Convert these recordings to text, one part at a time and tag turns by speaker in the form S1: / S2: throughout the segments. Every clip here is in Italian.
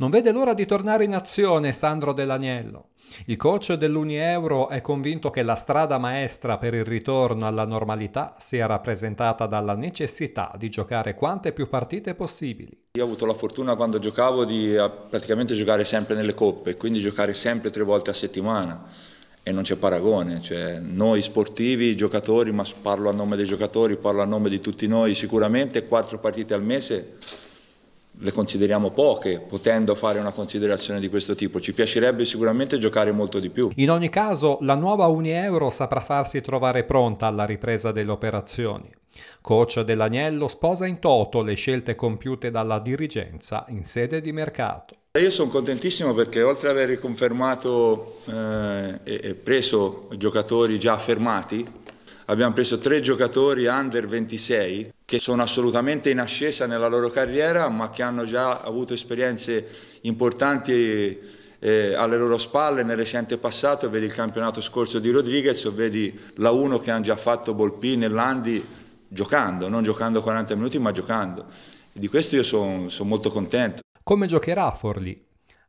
S1: Non vede l'ora di tornare in azione Sandro Dell'Agnello. Il coach dell'Unieuro è convinto che la strada maestra per il ritorno alla normalità sia rappresentata dalla necessità di giocare quante più partite possibili.
S2: Io ho avuto la fortuna quando giocavo di eh, praticamente giocare sempre nelle coppe, quindi giocare sempre tre volte a settimana e non c'è paragone, cioè, noi sportivi, giocatori, ma parlo a nome dei giocatori, parlo a nome di tutti noi, sicuramente quattro partite al mese le consideriamo poche, potendo fare una considerazione di questo tipo. Ci piacerebbe sicuramente giocare molto di più.
S1: In ogni caso, la nuova Unieuro saprà farsi trovare pronta alla ripresa delle operazioni. Coach dell'Agnello sposa in toto le scelte compiute dalla dirigenza in sede di mercato.
S2: Eh, io sono contentissimo perché oltre ad aver riconfermato eh, e preso giocatori già fermati, abbiamo preso tre giocatori under 26 che sono assolutamente in ascesa nella loro carriera, ma che hanno già avuto esperienze importanti eh, alle loro spalle nel recente passato, vedi il campionato scorso di Rodriguez, o vedi la 1 che hanno già fatto Bolpini e Landi giocando, non giocando 40 minuti, ma giocando. E di questo io sono son molto contento. Come giocherà Forlì?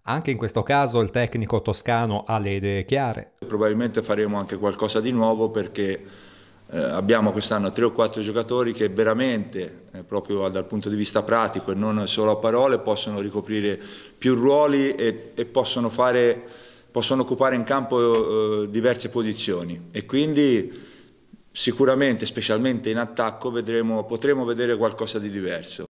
S1: Anche in questo caso il tecnico toscano ha le idee chiare.
S2: Probabilmente faremo anche qualcosa di nuovo perché eh, abbiamo quest'anno tre o quattro giocatori che veramente, eh, proprio dal punto di vista pratico e non solo a parole, possono ricoprire più ruoli e, e possono, fare, possono, occupare in campo eh, diverse posizioni. E quindi sicuramente, specialmente in attacco, vedremo, potremo vedere qualcosa di diverso.